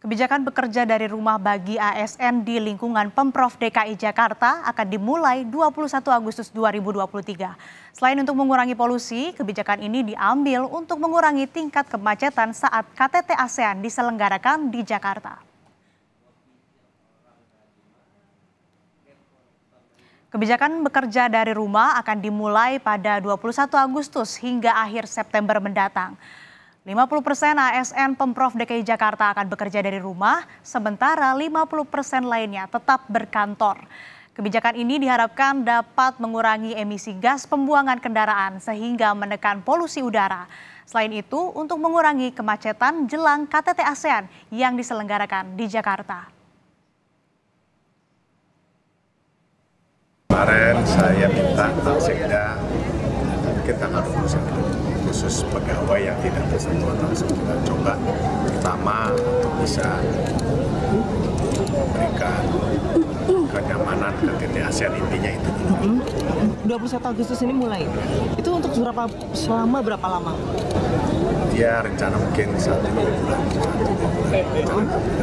Kebijakan bekerja dari rumah bagi ASN di lingkungan Pemprov DKI Jakarta akan dimulai 21 Agustus 2023. Selain untuk mengurangi polusi, kebijakan ini diambil untuk mengurangi tingkat kemacetan saat KTT ASEAN diselenggarakan di Jakarta. Kebijakan bekerja dari rumah akan dimulai pada 21 Agustus hingga akhir September mendatang. 50% persen ASN Pemprov DKI Jakarta akan bekerja dari rumah, sementara 50% persen lainnya tetap berkantor. Kebijakan ini diharapkan dapat mengurangi emisi gas pembuangan kendaraan sehingga menekan polusi udara. Selain itu, untuk mengurangi kemacetan jelang KTT ASEAN yang diselenggarakan di Jakarta. Kemarin saya minta Sekda kita tanggal 29 khusus pegawai yang tidak bersentuhan langsung kita coba pertama untuk bisa memberikan kenyamanan ke TT ASEAN intinya itu mm-hmm. dulu. 21 Agustus ini mulai. Itu untuk berapa selama berapa lama? Dia ya, rencana mungkin bulan, satu bulan.